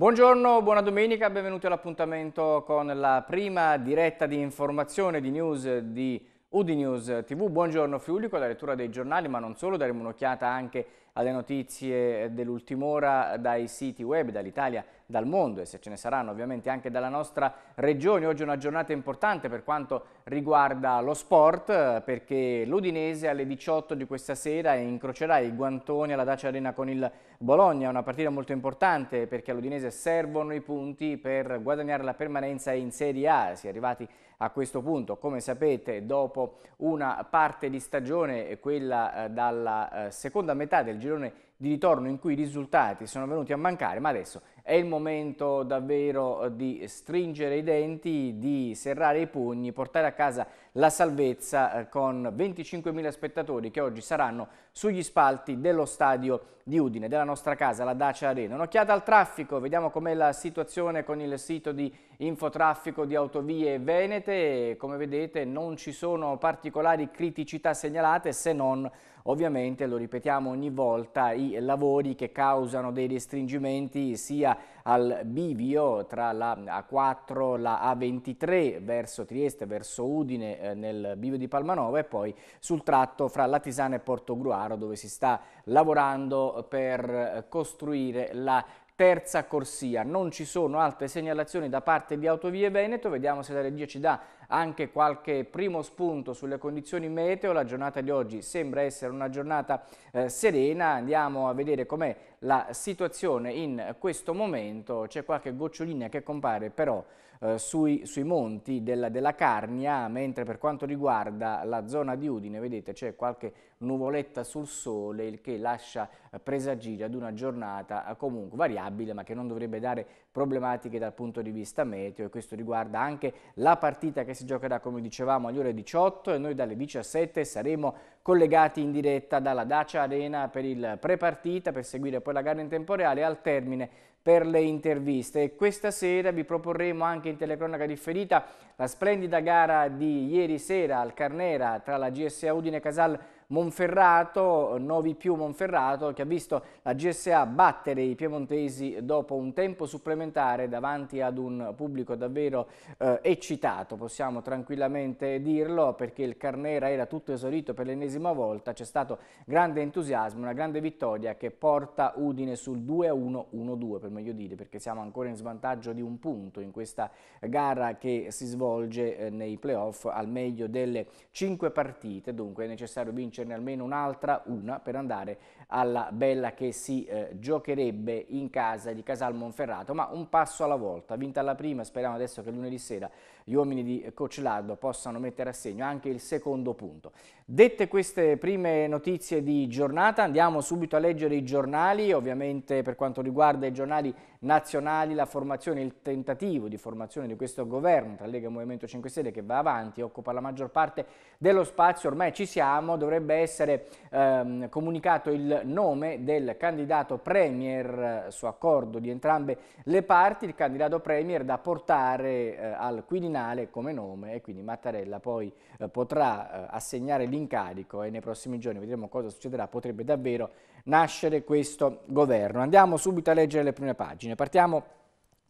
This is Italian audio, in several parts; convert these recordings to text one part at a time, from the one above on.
Buongiorno, buona domenica, benvenuti all'appuntamento con la prima diretta di informazione di news di Udinews TV. Buongiorno Friuli con la lettura dei giornali, ma non solo, daremo un'occhiata anche alle notizie dell'ultima ora dai siti web, dall'Italia dal mondo e se ce ne saranno ovviamente anche dalla nostra regione. Oggi è una giornata importante per quanto riguarda lo sport eh, perché l'Udinese alle 18 di questa sera incrocerà i guantoni alla Dacia Arena con il Bologna, È una partita molto importante perché all'Udinese servono i punti per guadagnare la permanenza in Serie A. Si è arrivati a questo punto, come sapete, dopo una parte di stagione, quella eh, dalla eh, seconda metà del girone di ritorno in cui i risultati sono venuti a mancare, ma adesso è il momento davvero eh, di stringere i denti, di serrare i pugni, portare a casa la salvezza eh, con 25.000 spettatori che oggi saranno sugli spalti dello stadio di Udine, della nostra casa, la Dacia Arena. Un'occhiata al traffico, vediamo com'è la situazione con il sito di infotraffico di Autovie Venete. Come vedete non ci sono particolari criticità segnalate se non ovviamente, lo ripetiamo ogni volta, i lavori che causano dei restringimenti sia al bivio tra la A4, la A23 verso Trieste, verso Udine eh, nel bivio di Palmanova e poi sul tratto fra Latisana e Portogruaro dove si sta lavorando per eh, costruire la terza corsia. Non ci sono altre segnalazioni da parte di Autovie Veneto, vediamo se la regia ci dà anche qualche primo spunto sulle condizioni meteo. La giornata di oggi sembra essere una giornata eh, serena. Andiamo a vedere com'è la situazione in questo momento. C'è qualche gocciolina che compare però eh, sui, sui, monti della, della, Carnia, mentre per quanto riguarda la zona di Udine, vedete, c'è qualche nuvoletta sul sole, il che lascia eh, presagire ad una giornata eh, comunque variabile, ma che non dovrebbe dare problematiche dal punto di vista meteo e questo riguarda anche la partita che si giocherà come dicevamo alle ore 18 e noi dalle 17 saremo collegati in diretta dalla Dacia Arena per il prepartita per seguire poi la gara in tempo reale al termine per le interviste e questa sera vi proporremo anche in telecronaca differita la splendida gara di ieri sera al Carnera tra la GSA Udine Casal Monferrato, Novi più Monferrato, che ha visto la GSA battere i piemontesi dopo un tempo supplementare davanti ad un pubblico davvero eh, eccitato, possiamo tranquillamente dirlo, perché il Carnera era tutto esaurito per l'ennesima volta, c'è stato grande entusiasmo, una grande vittoria che porta Udine sul 2-1-1-2 per meglio dire, perché siamo ancora in svantaggio di un punto in questa gara che si svolge eh, nei playoff al meglio delle 5 partite, dunque è necessario vincere vincerne almeno un'altra, una, per andare alla bella che si eh, giocherebbe in casa di Casal Monferrato, ma un passo alla volta, vinta la prima, speriamo adesso che lunedì sera gli uomini di Coach possano mettere a segno anche il secondo punto. Dette queste prime notizie di giornata andiamo subito a leggere i giornali, ovviamente per quanto riguarda i giornali nazionali la formazione, il tentativo di formazione di questo governo tra Lega e Movimento 5 Stelle che va avanti, occupa la maggior parte dello spazio, ormai ci siamo, dovrebbe essere ehm, comunicato il nome del candidato Premier eh, su accordo di entrambe le parti, il candidato Premier da portare eh, al Quirinale finale come nome e quindi Mattarella poi eh, potrà eh, assegnare l'incarico e nei prossimi giorni vedremo cosa succederà, potrebbe davvero nascere questo governo. Andiamo subito a leggere le prime pagine, partiamo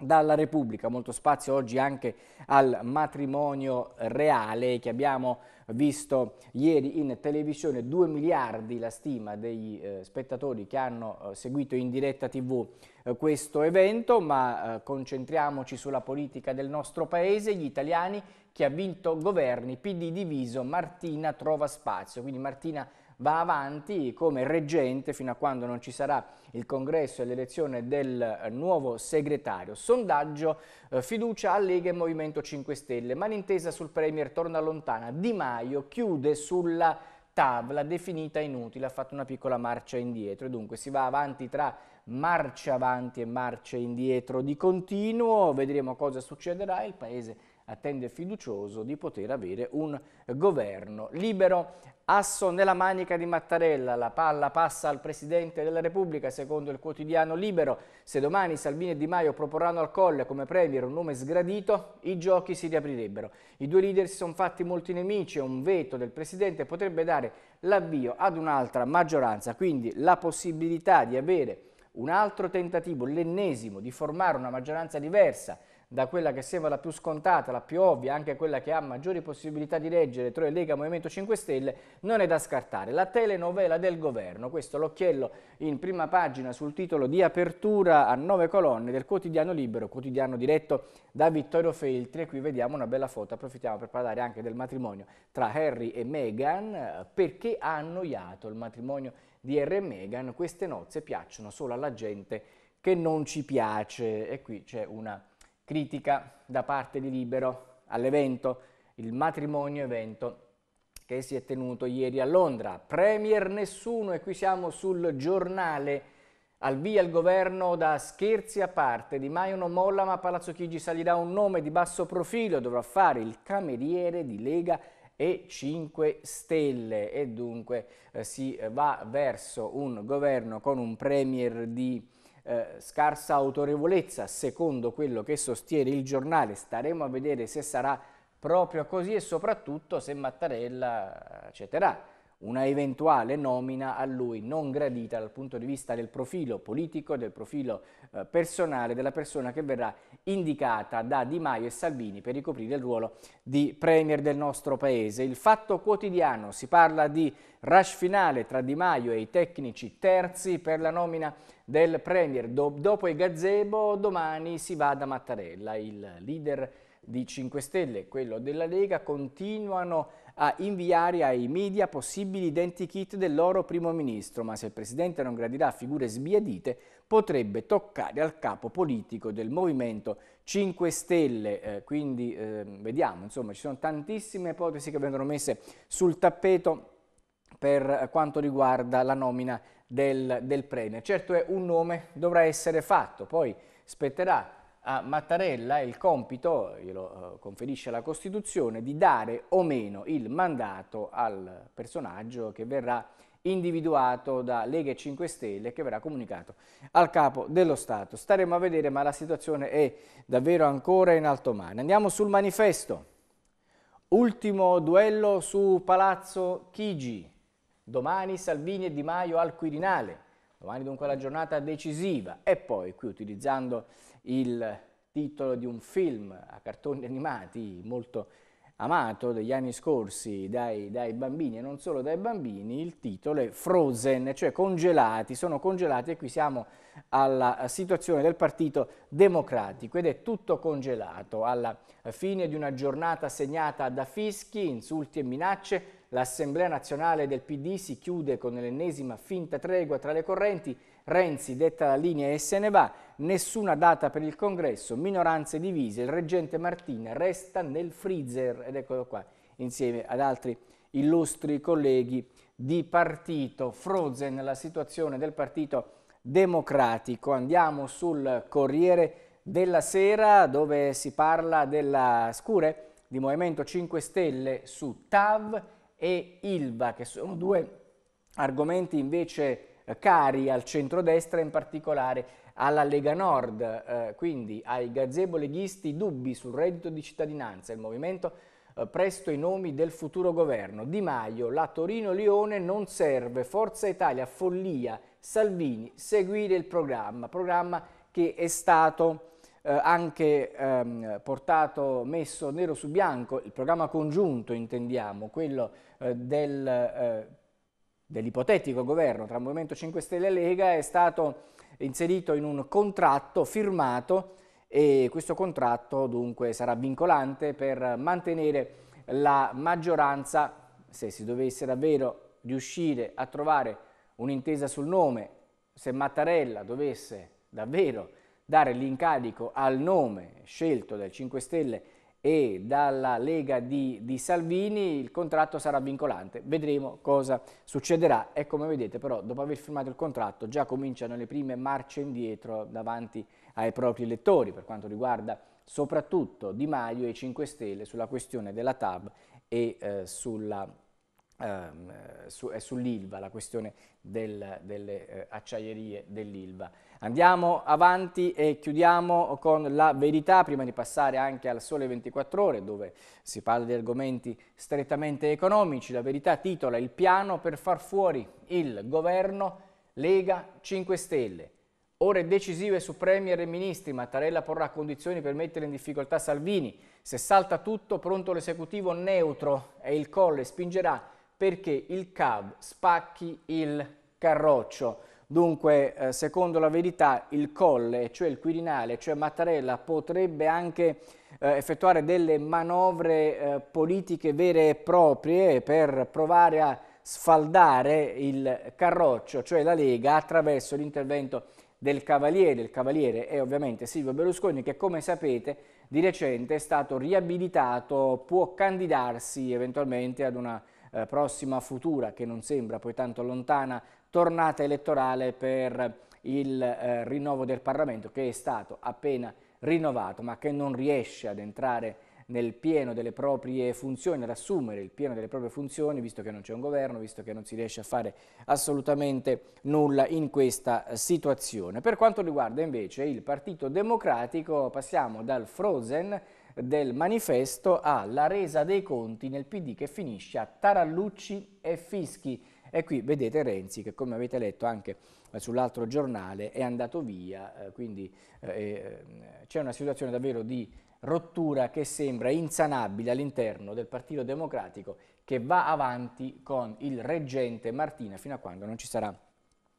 dalla Repubblica, molto spazio oggi anche al matrimonio reale che abbiamo visto ieri in televisione, 2 miliardi la stima degli eh, spettatori che hanno eh, seguito in diretta tv eh, questo evento, ma eh, concentriamoci sulla politica del nostro paese, gli italiani, che ha vinto governi, PD diviso, Martina trova spazio, quindi Martina va avanti come reggente fino a quando non ci sarà il congresso e l'elezione del eh, nuovo segretario. Sondaggio eh, fiducia a Lega e Movimento 5 Stelle, ma l'intesa sul Premier torna lontana. Di Maio chiude sulla tavola definita inutile, ha fatto una piccola marcia indietro e dunque si va avanti tra marcia avanti e marcia indietro di continuo, vedremo cosa succederà, il paese attende fiducioso di poter avere un governo libero. Asso nella manica di Mattarella, la palla passa al Presidente della Repubblica, secondo il quotidiano Libero. Se domani Salvini e Di Maio proporranno al Colle come Premier un nome sgradito, i giochi si riaprirebbero. I due leader si sono fatti molti nemici e un veto del Presidente potrebbe dare l'avvio ad un'altra maggioranza, quindi la possibilità di avere un altro tentativo, l'ennesimo, di formare una maggioranza diversa da quella che sembra la più scontata, la più ovvia, anche quella che ha maggiori possibilità di reggere tra Lega Movimento 5 Stelle, non è da scartare. La telenovela del governo, questo l'occhiello in prima pagina sul titolo di apertura a nove colonne del quotidiano libero, quotidiano diretto da Vittorio Feltri e qui vediamo una bella foto, approfittiamo per parlare anche del matrimonio tra Harry e Meghan, perché ha annoiato il matrimonio di Harry e Meghan, queste nozze piacciono solo alla gente che non ci piace e qui c'è una critica da parte di Libero all'evento, il matrimonio evento che si è tenuto ieri a Londra. Premier nessuno e qui siamo sul giornale. Al via il governo da scherzi a parte, Di Maio non molla ma Palazzo Chigi salirà un nome di basso profilo, dovrà fare il cameriere di Lega e 5 Stelle e dunque eh, si va verso un governo con un premier di eh, scarsa autorevolezza, secondo quello che sostiene il giornale. Staremo a vedere se sarà proprio così e soprattutto se Mattarella accetterà una eventuale nomina a lui non gradita dal punto di vista del profilo politico, del profilo eh, personale della persona che verrà indicata da Di Maio e Salvini per ricoprire il ruolo di Premier del nostro Paese. Il fatto quotidiano si parla di rush finale tra Di Maio e i tecnici terzi per la nomina del Premier. dopo il gazebo domani si va da Mattarella, il leader di 5 Stelle e quello della Lega continuano a inviare ai media possibili identikit del loro primo ministro, ma se il presidente non gradirà figure sbiadite potrebbe toccare al capo politico del Movimento 5 Stelle. Eh, quindi eh, vediamo, insomma, ci sono tantissime ipotesi che vengono messe sul tappeto per quanto riguarda la nomina del, del Premier. Certo è un nome, dovrà essere fatto, poi spetterà a Mattarella il compito, glielo eh, conferisce la Costituzione, di dare o meno il mandato al personaggio che verrà individuato da Lega e 5 Stelle che verrà comunicato al capo dello Stato. Staremo a vedere, ma la situazione è davvero ancora in alto mare. Andiamo sul manifesto. Ultimo duello su Palazzo Chigi. Domani Salvini e Di Maio al Quirinale. Domani dunque la giornata decisiva. E poi, qui utilizzando il titolo di un film a cartoni animati molto amato degli anni scorsi dai, dai, bambini e non solo dai bambini, il titolo è Frozen, cioè congelati, sono congelati e qui siamo alla situazione del Partito Democratico ed è tutto congelato. Alla fine di una giornata segnata da fischi, insulti e minacce, l'Assemblea nazionale del PD si chiude con l'ennesima finta tregua tra le correnti, Renzi detta la linea e se ne va, nessuna data per il congresso, minoranze divise, il reggente Martina resta nel freezer, ed eccolo qua, insieme ad altri illustri colleghi di partito, frozen la situazione del partito democratico. Andiamo sul Corriere della Sera dove si parla della scure di Movimento 5 Stelle su TAV e ILVA, che sono due argomenti invece eh, cari al centrodestra, in particolare alla Lega Nord, eh, quindi ai gazebo leghisti dubbi sul reddito di cittadinanza, il movimento eh, presto i nomi del futuro governo. Di Maio, la Torino-Lione non serve, Forza Italia, follia, Salvini, seguire il programma, programma che è stato eh, anche ehm, portato, messo nero su bianco, il programma congiunto intendiamo, quello eh, del, eh, dell'ipotetico governo tra Movimento 5 Stelle e Lega è stato inserito in un contratto firmato e questo contratto dunque sarà vincolante per mantenere la maggioranza se si dovesse davvero riuscire a trovare un'intesa sul nome, se Mattarella dovesse davvero dare l'incarico al nome scelto dal 5 Stelle e dalla Lega di, di, Salvini il contratto sarà vincolante. Vedremo cosa succederà e come vedete però dopo aver firmato il contratto già cominciano le prime marce indietro davanti ai propri elettori per quanto riguarda soprattutto Di Maio e 5 Stelle sulla questione della TAB e eh, sulla ehm, su, sull'ILVA, la questione del, delle eh, acciaierie dell'ILVA. Andiamo avanti e chiudiamo con la verità prima di passare anche al Sole 24 Ore dove si parla di argomenti strettamente economici. La verità titola il piano per far fuori il governo Lega 5 Stelle. Ore decisive su Premier e Ministri, Mattarella porrà condizioni per mettere in difficoltà Salvini. Se salta tutto, pronto l'esecutivo neutro e il colle spingerà perché il CAV spacchi il carroccio. Dunque, eh, secondo la verità, il Colle, cioè il Quirinale, cioè Mattarella, potrebbe anche eh, effettuare delle manovre eh, politiche vere e proprie per provare a sfaldare il carroccio, cioè la Lega, attraverso l'intervento del Cavaliere. Il Cavaliere è ovviamente Silvio Berlusconi che, come sapete, di recente è stato riabilitato, può candidarsi eventualmente ad una prossima futura, che non sembra poi tanto lontana, tornata elettorale per il eh, rinnovo del Parlamento che è stato appena rinnovato ma che non riesce ad entrare nel pieno delle proprie funzioni, ad assumere il pieno delle proprie funzioni, visto che non c'è un governo, visto che non si riesce a fare assolutamente nulla in questa eh, situazione. Per quanto riguarda invece il Partito Democratico, passiamo dal frozen del manifesto alla resa dei conti nel PD che finisce a Tarallucci e Fischi. E qui vedete Renzi che come avete letto anche eh, sull'altro giornale è andato via, eh, quindi eh, eh, c'è una situazione davvero di rottura che sembra insanabile all'interno del Partito Democratico che va avanti con il reggente Martina fino a quando non ci sarà,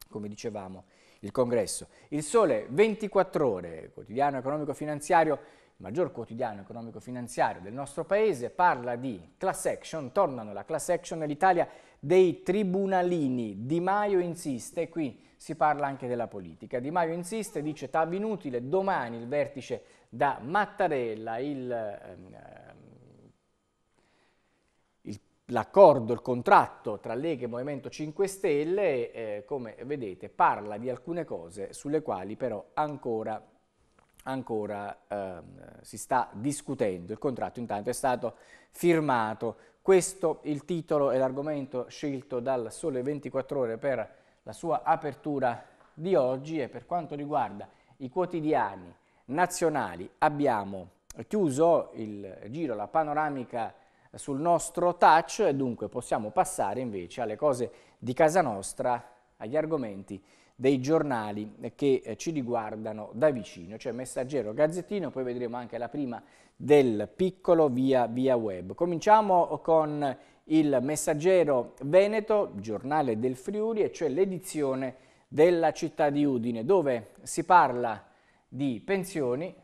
come dicevamo, il congresso. Il Sole 24 ore, quotidiano economico-finanziario, il maggior quotidiano economico-finanziario del nostro paese, parla di class action, tornano la class action nell'Italia dei tribunalini. Di Maio insiste, qui si parla anche della politica. Di Maio insiste, dice Tav inutile, domani il vertice da Mattarella, il, ehm, ehm l'accordo, il contratto tra Lega e Movimento 5 Stelle, eh, come vedete, parla di alcune cose sulle quali però ancora ancora ehm, si sta discutendo. Il contratto intanto è stato firmato questo il titolo e l'argomento scelto dal Sole 24 Ore per la sua apertura di oggi e per quanto riguarda i quotidiani nazionali abbiamo chiuso il giro, la panoramica sul nostro touch, dunque possiamo passare invece alle cose di casa nostra, agli argomenti dei giornali che eh, ci riguardano da vicino, cioè Messaggero, Gazzettino, poi vedremo anche la prima del piccolo via, via web. Cominciamo con il Messaggero Veneto, giornale del Friuli, e cioè l'edizione della città di Udine, dove si parla di pensioni,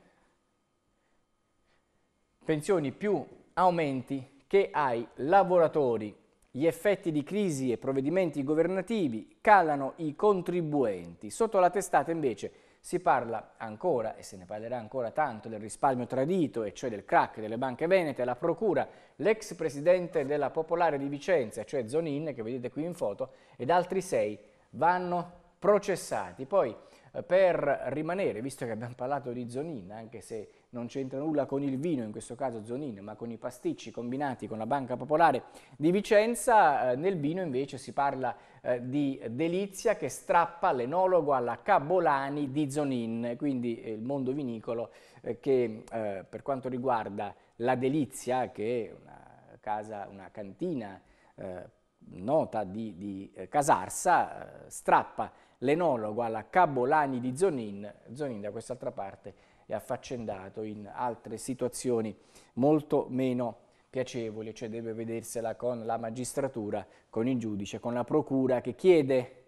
pensioni più aumenti che ai lavoratori gli effetti di crisi e provvedimenti governativi calano i contribuenti. Sotto la testata invece si parla ancora, e se ne parlerà ancora tanto, del risparmio tradito, e cioè del crack delle banche venete. La procura, l'ex presidente della Popolare di Vicenza, cioè Zonin, che vedete qui in foto, ed altri sei vanno processati. Poi eh, per rimanere, visto che abbiamo parlato di Zonin, anche se non c'entra nulla con il vino, in questo caso Zonin, ma con i pasticci combinati con la Banca Popolare di Vicenza. Eh, nel vino invece si parla eh, di delizia che strappa l'enologo alla Cabolani di Zonin, quindi eh, il mondo vinicolo eh, che eh, per quanto riguarda la delizia, che è una casa, una cantina eh, nota di, di Casarsa, strappa l'enologo alla Cabolani di Zonin, Zonin da quest'altra parte e affaccendato in altre situazioni molto meno piacevoli, cioè deve vedersela con la magistratura, con il giudice, con la procura che chiede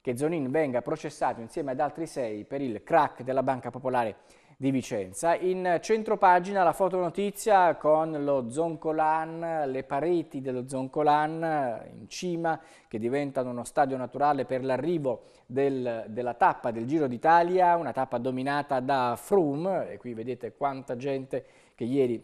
che Zonin venga processato insieme ad altri sei per il crack della Banca Popolare di Vicenza. In centro pagina la fotonotizia con lo Zoncolan, le pareti dello Zoncolan in cima che diventano uno stadio naturale per l'arrivo del, della tappa del Giro d'Italia, una tappa dominata da Frum e qui vedete quanta gente che ieri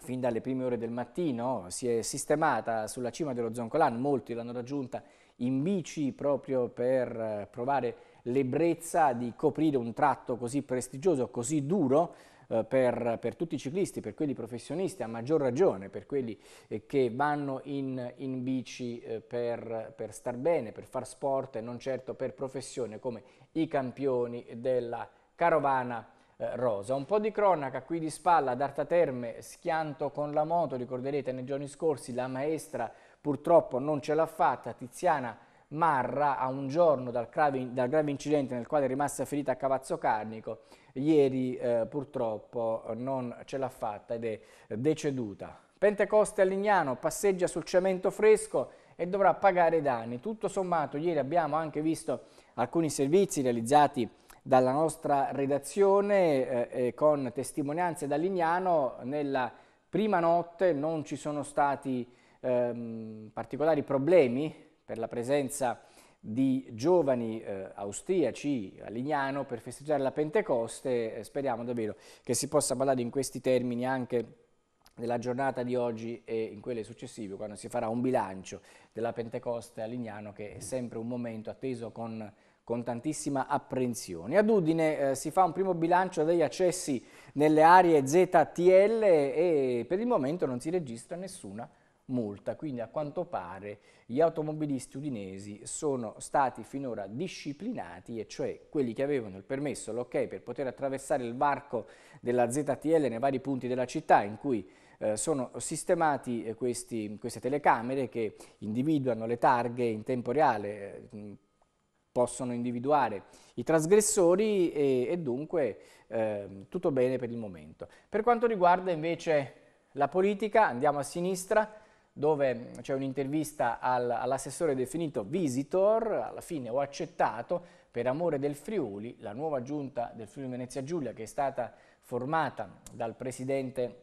fin dalle prime ore del mattino si è sistemata sulla cima dello Zoncolan, molti l'hanno raggiunta in bici proprio per eh, provare a l'ebbrezza di coprire un tratto così prestigioso, così duro, eh, per, per, tutti i ciclisti, per quelli professionisti, a maggior ragione per quelli eh, che vanno in, in bici eh, per, per, star bene, per far sport e non certo per professione come i campioni della carovana eh, rosa. Un po' di cronaca qui di spalla ad Arta Terme, schianto con la moto, ricorderete nei giorni scorsi la maestra purtroppo non ce l'ha fatta, Tiziana Marra a un giorno dal grave, dal grave incidente nel quale è rimasta ferita a Cavazzo Carnico, ieri eh, purtroppo non ce l'ha fatta ed è deceduta. Pentecoste a Lignano passeggia sul cemento fresco e dovrà pagare danni. Tutto sommato ieri abbiamo anche visto alcuni servizi realizzati dalla nostra redazione eh, con testimonianze da Lignano. Nella prima notte non ci sono stati ehm, particolari problemi per la presenza di giovani eh, austriaci a Lignano per festeggiare la Pentecoste. Eh, speriamo davvero che si possa parlare in questi termini anche nella giornata di oggi e in quelle successive, quando si farà un bilancio della Pentecoste a Lignano, che è sempre un momento atteso con, con tantissima apprensione. Ad Udine eh, si fa un primo bilancio degli accessi nelle aree ZTL e per il momento non si registra nessuna multa. Quindi a quanto pare gli automobilisti udinesi sono stati finora disciplinati, e cioè quelli che avevano il permesso, l'ok per poter attraversare il varco della ZTL nei vari punti della città in cui eh, sono sistemati eh, questi, queste telecamere che individuano le targhe in tempo reale, eh, possono individuare i trasgressori e, e dunque ehm, tutto bene per il momento. Per quanto riguarda invece la politica, andiamo a sinistra, dove c'è un'intervista all'assessore definito visitor, alla fine ho accettato per amore del Friuli, la nuova giunta del Friuli Venezia Giulia che è stata formata dal presidente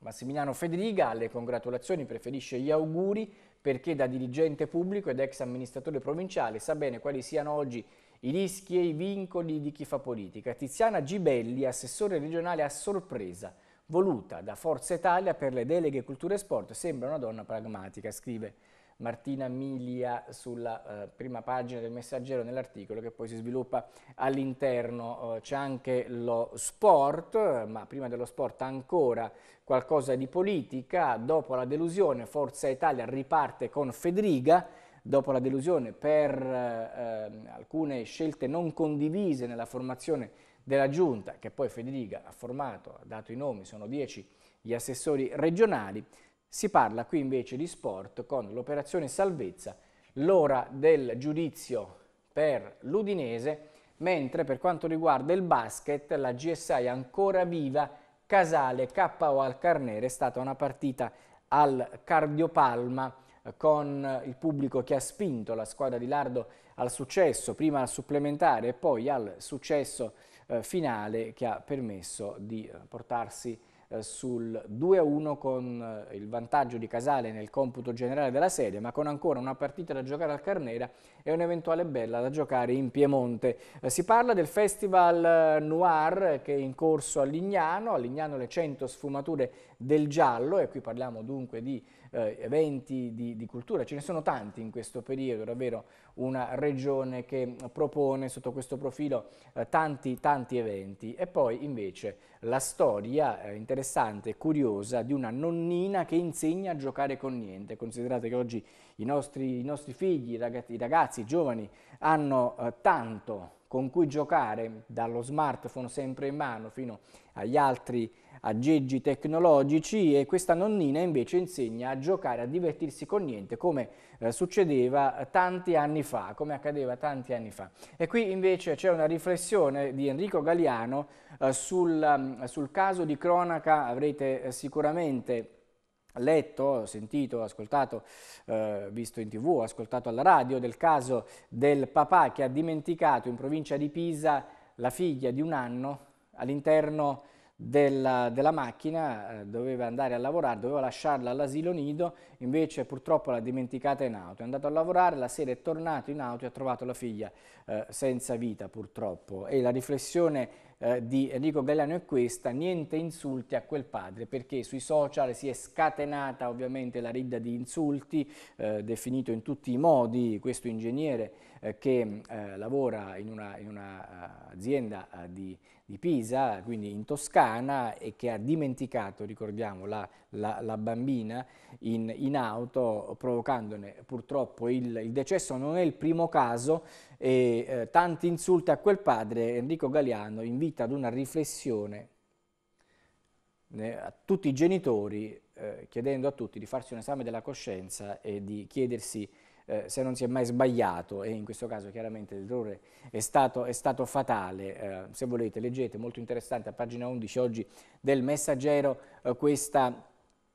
Massimiliano Federiga alle congratulazioni preferisce gli auguri perché da dirigente pubblico ed ex amministratore provinciale sa bene quali siano oggi i rischi e i vincoli di chi fa politica. Tiziana Gibelli, assessore regionale a sorpresa, voluta da Forza Italia per le deleghe cultura e sport, sembra una donna pragmatica, scrive Martina Miglia sulla eh, prima pagina del messaggero nell'articolo che poi si sviluppa all'interno. Eh, c'è anche lo sport, ma prima dello sport ancora qualcosa di politica. Dopo la delusione Forza Italia riparte con Federica. Dopo la delusione per eh, ehm, alcune scelte non condivise nella formazione della Giunta, che poi Federica ha formato, ha dato i nomi, sono 10 gli assessori regionali, si parla qui invece di sport con l'operazione salvezza, l'ora del giudizio per l'Udinese, mentre per quanto riguarda il basket la GSI è ancora viva, Casale KO al Carnere, è stata una partita al cardiopalma con il pubblico che ha spinto la squadra di Lardo al successo, prima al supplementare e poi al successo eh, finale che ha permesso di eh, portarsi eh, sul 2-1 con il vantaggio di Casale nel computo generale della serie, ma con ancora una partita da giocare al Carnera e un'eventuale bella da giocare in Piemonte. Si parla del Festival Noir che è in corso a Lignano, a Lignano le 100 sfumature del giallo e qui parliamo dunque di eh, eventi di, di, cultura, ce ne sono tanti in questo periodo, davvero una regione che propone sotto questo profilo eh, tanti tanti eventi e poi invece la storia eh, interessante e curiosa di una nonnina che insegna a giocare con niente, considerate che oggi i nostri, i nostri figli, i ragazzi, i ragazzi, i giovani hanno eh, tanto con cui giocare dallo smartphone sempre in mano fino agli altri aggeggi tecnologici e questa nonnina invece insegna a giocare, a divertirsi con niente come eh, succedeva tanti anni fa, come accadeva tanti anni fa. E qui invece c'è una riflessione di Enrico Galiano eh, sul, mm, sul, caso di cronaca, avrete eh, sicuramente letto, sentito, ascoltato, eh, visto in tv, ascoltato alla radio del caso del papà che ha dimenticato in provincia di Pisa la figlia di un anno all'interno della, della, macchina, eh, doveva andare a lavorare, doveva lasciarla all'asilo nido, invece purtroppo l'ha dimenticata in auto, è andato a lavorare, la sera è tornato in auto e ha trovato la figlia eh, senza vita purtroppo e la riflessione eh, di Enrico Gallano è questa, niente insulti a quel padre, perché sui social si è scatenata ovviamente la ridda di insulti, eh, definito in tutti i modi questo ingegnere eh, che eh, lavora in una, una eh, azienda uh, di di Pisa, quindi in Toscana, e che ha dimenticato, ricordiamo, la, la, la bambina in, in, auto, provocandone purtroppo il, il, decesso. Non è il primo caso e eh, tanti insulti a quel padre, Enrico Galiano invita ad una riflessione eh, a tutti i genitori, eh, chiedendo a tutti di farsi un esame della coscienza e di chiedersi eh, se non si è mai sbagliato, e in questo caso chiaramente l'errore è è stato fatale, eh, se volete leggete, molto interessante a pagina 11 oggi del Messaggero eh, questa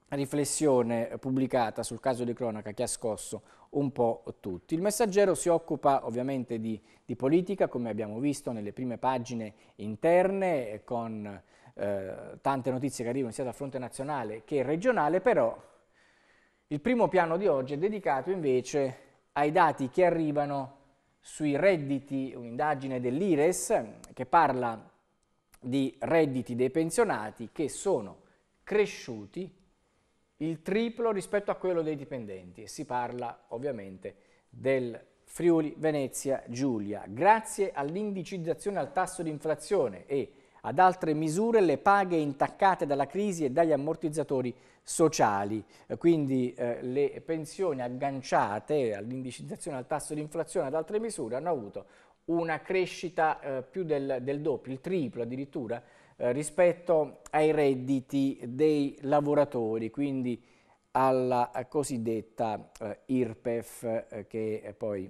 riflessione pubblicata sul caso di cronaca che ha scosso un po' tutti. Il messaggero si occupa ovviamente di, di politica, come abbiamo visto nelle prime pagine interne, con eh, tante notizie che arrivano sia dal fronte nazionale che regionale, però il primo piano di oggi è dedicato invece ai dati che arrivano sui redditi, un'indagine dell'IRES che parla di redditi dei pensionati che sono cresciuti il triplo rispetto a quello dei dipendenti e si parla ovviamente del Friuli Venezia Giulia. Grazie all'indicizzazione al tasso di inflazione e ad altre misure le paghe intaccate dalla crisi e dagli ammortizzatori sociali, eh, quindi eh, le pensioni agganciate all'indicizzazione, al tasso di inflazione, ad altre misure hanno avuto una crescita eh, più del, del, doppio, il triplo addirittura, eh, rispetto ai redditi dei lavoratori, quindi alla cosiddetta eh, IRPEF, eh, che è poi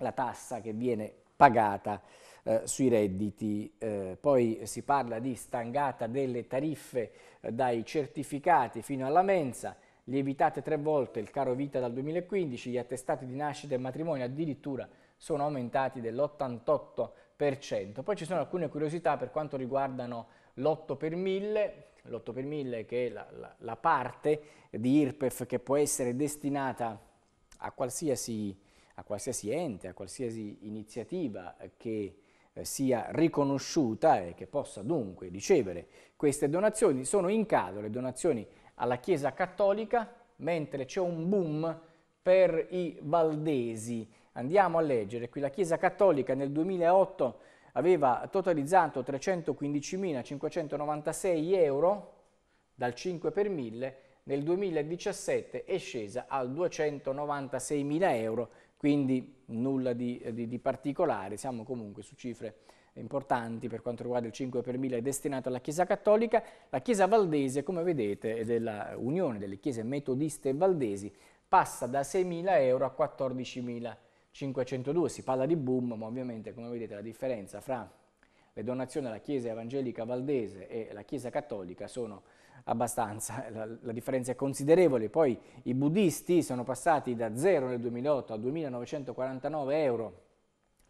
la tassa che viene pagata eh, sui redditi. Eh, poi si parla di stangata delle tariffe eh, dai certificati fino alla mensa, lievitate tre volte il caro vita dal 2015, gli attestati di nascita e matrimonio addirittura sono aumentati dell'88%. Poi ci sono alcune curiosità per quanto riguardano l'8 per 1000, l'8 per 1000 che è la, la, la, parte di IRPEF che può essere destinata a qualsiasi, a qualsiasi ente, a qualsiasi iniziativa che eh, sia riconosciuta e che possa dunque ricevere queste donazioni. Sono in calo le donazioni alla Chiesa Cattolica, mentre c'è un boom per i valdesi. Andiamo a leggere, qui la Chiesa Cattolica nel 2008 aveva totalizzato 315.596 euro dal 5 per 1000, nel 2017 è scesa al 296.000 euro quindi nulla di, di, di particolare, siamo comunque su cifre importanti per quanto riguarda il 5 per 1000 è destinato alla Chiesa Cattolica, la Chiesa Valdese come vedete è della Unione delle Chiese Metodiste Valdesi passa da 6.000 euro a 14.502, si parla di boom ma ovviamente come vedete la differenza fra le donazioni alla Chiesa Evangelica Valdese e la Chiesa Cattolica sono abbastanza, la, la differenza è considerevole. Poi i buddisti sono passati da 0 nel 2008 a 2.949 euro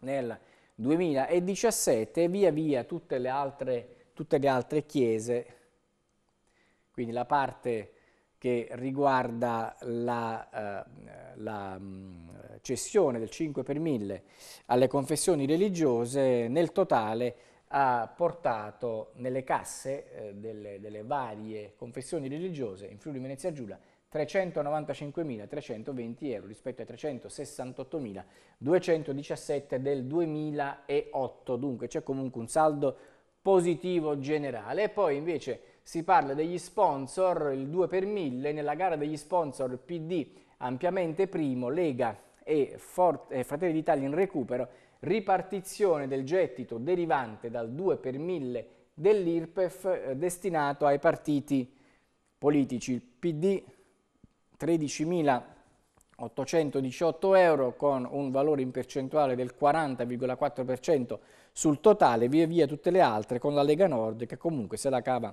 nel 2017 e via via tutte le altre, tutte le altre chiese, quindi la parte che riguarda la, eh, la, mm, cessione del 5 per 1000 alle confessioni religiose, nel totale ha portato nelle casse eh, delle, delle, varie confessioni religiose in Friuli Venezia Giulia 395.320 euro rispetto ai 368.217 del 2008, dunque c'è comunque un saldo positivo generale. E poi invece si parla degli sponsor, il 2 per 1000, nella gara degli sponsor PD ampiamente primo, Lega e, Fort, eh, Fratelli d'Italia in recupero ripartizione del gettito derivante dal 2 per 1000 dell'IRPEF eh, destinato ai partiti politici. Il PD 13.818 euro con un valore in percentuale del 40,4% sul totale, via via tutte le altre con la Lega Nord che comunque se la cava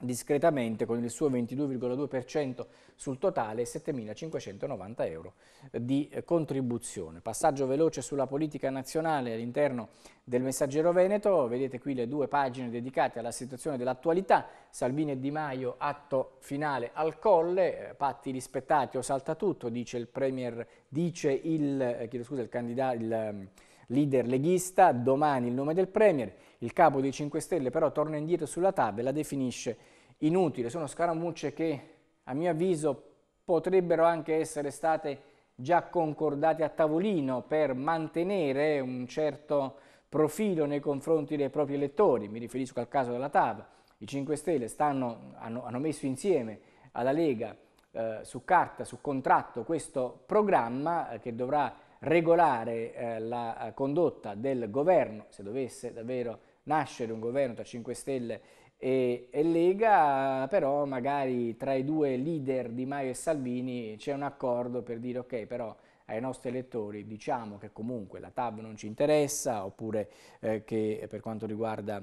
discretamente con il suo 22,2% sul totale 7.590 euro di eh, contribuzione. Passaggio veloce sulla politica nazionale all'interno del Messaggero Veneto, vedete qui le due pagine dedicate alla situazione dell'attualità, Salvini e Di Maio atto finale al colle, eh, patti rispettati o salta tutto, dice il Premier, dice il, eh, scusa, il candidato, il ehm, leader leghista, domani il nome del Premier, il capo dei 5 Stelle però torna indietro sulla e la definisce inutile, sono scaramucce che a mio avviso potrebbero anche essere state già concordate a tavolino per mantenere un certo profilo nei confronti dei propri elettori, mi riferisco al caso della TAV, i 5 Stelle stanno, hanno, hanno, messo insieme alla Lega eh, su carta, su contratto, questo programma eh, che dovrà regolare eh, la eh, condotta del governo, se dovesse davvero nascere un governo tra 5 Stelle e, e Lega, però magari tra i due leader Di Maio e Salvini c'è un accordo per dire ok, però ai nostri elettori diciamo che comunque la TAV non ci interessa oppure eh, che per quanto riguarda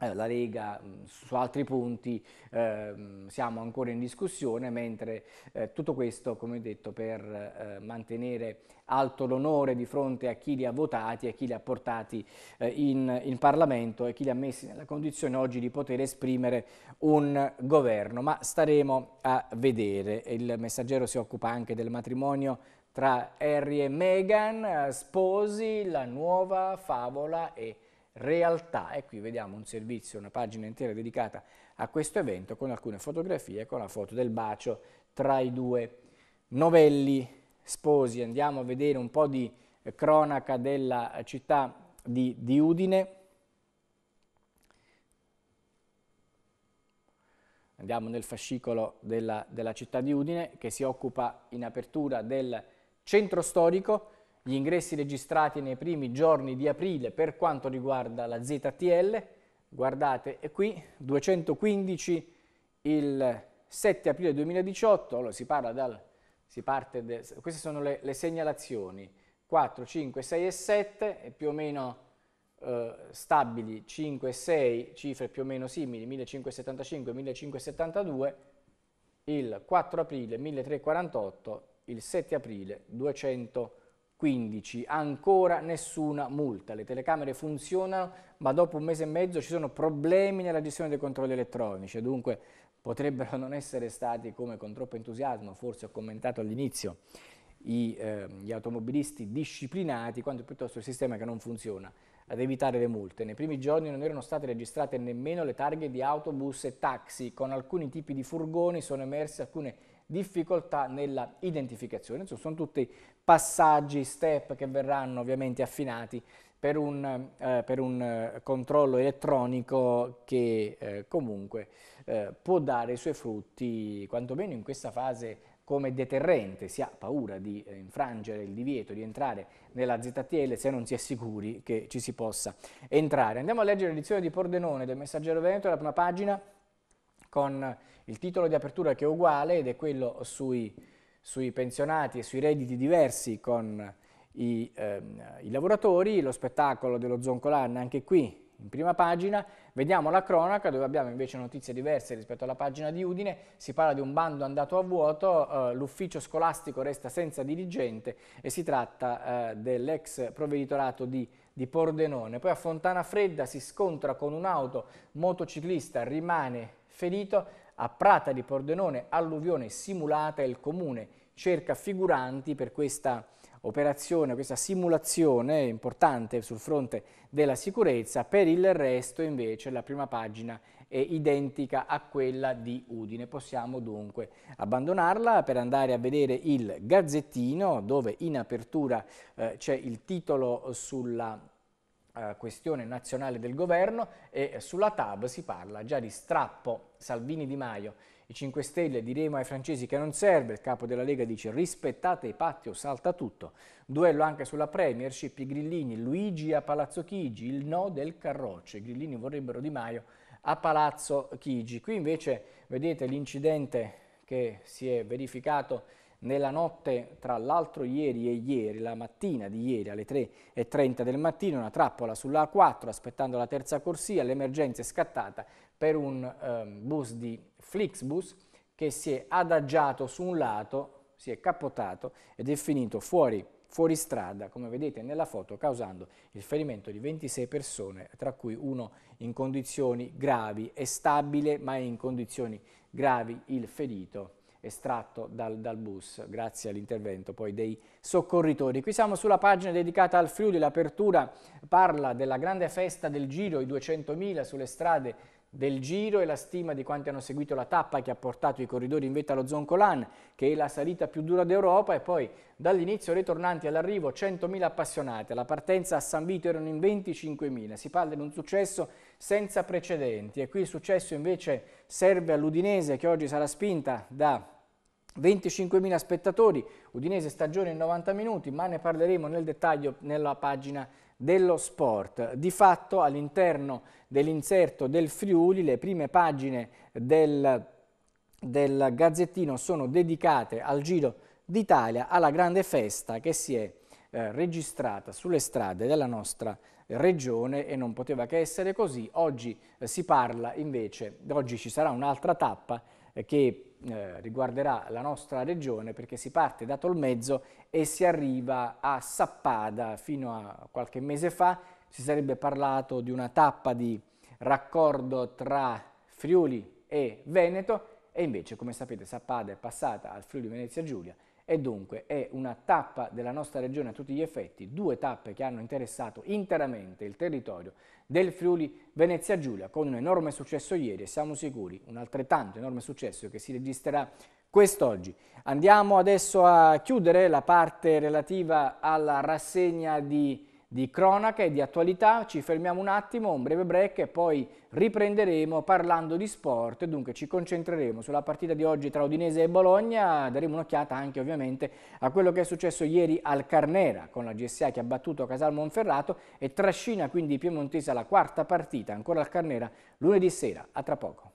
eh, la Lega mm, su altri punti eh, siamo ancora in discussione, mentre eh, tutto questo, come detto, per eh, mantenere alto l'onore di fronte a chi li ha votati, a chi li ha portati eh, in, in, Parlamento e chi li ha messi nella condizione oggi di poter esprimere un governo. Ma staremo a vedere. Il messaggero si occupa anche del matrimonio tra Harry e Meghan, eh, sposi, la nuova favola e realtà e qui vediamo un servizio, una pagina intera dedicata a questo evento con alcune fotografie, con la foto del bacio tra i due novelli sposi. Andiamo a vedere un po' di eh, cronaca della città di, di Udine. Andiamo nel fascicolo della, della città di Udine che si occupa in apertura del centro storico gli ingressi registrati nei primi giorni di aprile per quanto riguarda la ZTL, guardate qui, 215 il 7 aprile 2018, allora si parla dal, si parte de, queste sono le, le, segnalazioni, 4, 5, 6 e 7, e più o meno eh, stabili, 5 6, cifre più o meno simili, 1575 1572, il 4 aprile 1348, il 7 aprile 200. 15, ancora nessuna multa, le telecamere funzionano ma dopo un mese e mezzo ci sono problemi nella gestione dei controlli elettronici, dunque potrebbero non essere stati come con troppo entusiasmo, forse ho commentato all'inizio, eh, gli automobilisti disciplinati quanto piuttosto il sistema che non funziona ad evitare le multe. Nei primi giorni non erano state registrate nemmeno le targhe di autobus e taxi, con alcuni tipi di furgoni sono emerse alcune difficoltà nella identificazione. Insomma, sono tutti passaggi, step che verranno ovviamente affinati per un, eh, per un eh, controllo elettronico che eh, comunque eh, può dare i suoi frutti, quantomeno in questa fase come deterrente, si ha paura di eh, infrangere il divieto di entrare nella ZTL se non si è sicuri che ci si possa entrare. Andiamo a leggere l'edizione di Pordenone del Messaggero Veneto, la prima pagina, con il titolo di apertura che è uguale ed è quello sui, sui pensionati e sui redditi diversi con i, ehm, i lavoratori, lo spettacolo dello Zoncolan anche qui in prima pagina, vediamo la cronaca dove abbiamo invece notizie diverse rispetto alla pagina di Udine, si parla di un bando andato a vuoto, eh, l'ufficio scolastico resta senza dirigente e si tratta eh, dell'ex provveditorato di, di, Pordenone. Poi a Fontana Fredda si scontra con un'auto, motociclista rimane Ferito a Prata di Pordenone, alluvione simulata, il comune cerca figuranti per questa operazione, questa simulazione importante sul fronte della sicurezza, per il resto invece la prima pagina è identica a quella di Udine. Possiamo dunque abbandonarla per andare a vedere il Gazzettino dove in apertura eh, c'è il titolo sulla eh, questione nazionale del governo e sulla TAB si parla già di strappo Salvini-Di Maio. I 5 Stelle diremo ai francesi che non serve, il capo della Lega dice rispettate i patti o salta tutto. Duello anche sulla Premiership, i Grillini, Luigi a Palazzo Chigi, il no del Carroccio. I Grillini vorrebbero Di Maio a Palazzo Chigi. Qui invece vedete l'incidente che si è verificato nella notte tra l'altro ieri e ieri, la mattina di ieri alle 3.30 del mattino, una trappola sulla A4 aspettando la terza corsia, l'emergenza è scattata per un um, bus di Flixbus che si è adagiato su un lato, si è capotato ed è finito fuori, fuori strada, come vedete nella foto, causando il ferimento di 26 persone, tra cui uno in condizioni gravi, è stabile ma è in condizioni gravi il ferito estratto dal, dal bus, grazie all'intervento poi dei soccorritori. Qui siamo sulla pagina dedicata al Friuli, l'apertura parla della grande festa del Giro, i 200.000 sulle strade del giro e la stima di quanti hanno seguito la tappa che ha portato i corridori in vetta allo Zoncolan, che è la salita più dura d'Europa e poi dall'inizio ritornanti all'arrivo 100.000 appassionati. Alla partenza a San Vito erano in 25.000. Si parla di un successo senza precedenti e qui il successo invece serve all'Udinese che oggi sarà spinta da 25.000 spettatori, Udinese stagione in 90 minuti, ma ne parleremo nel dettaglio nella pagina dello sport. Di fatto all'interno dell'inserto del Friuli le prime pagine del, del Gazzettino sono dedicate al Giro d'Italia, alla grande festa che si è eh, registrata sulle strade della nostra regione e non poteva che essere così. Oggi eh, si parla invece, oggi ci sarà un'altra tappa eh, che eh, riguarderà la nostra regione perché si parte da Tolmezzo e si arriva a Sappada. Fino a qualche mese fa si sarebbe parlato di una tappa di raccordo tra Friuli e Veneto e invece come sapete Sappada è passata al Friuli Venezia Giulia e dunque è una tappa della nostra regione a tutti gli effetti, due tappe che hanno interessato interamente il territorio del Friuli Venezia Giulia con un enorme successo ieri e siamo sicuri un altrettanto enorme successo che si registrerà quest'oggi. Andiamo adesso a chiudere la parte relativa alla rassegna di di cronaca e di attualità. Ci fermiamo un attimo, un breve break e poi riprenderemo parlando di sport dunque ci concentreremo sulla partita di oggi tra Udinese e Bologna, daremo un'occhiata anche ovviamente a quello che è successo ieri al Carnera con la GSA che ha battuto Casal Monferrato e trascina quindi i piemontesi alla quarta partita ancora al Carnera lunedì sera, a tra poco.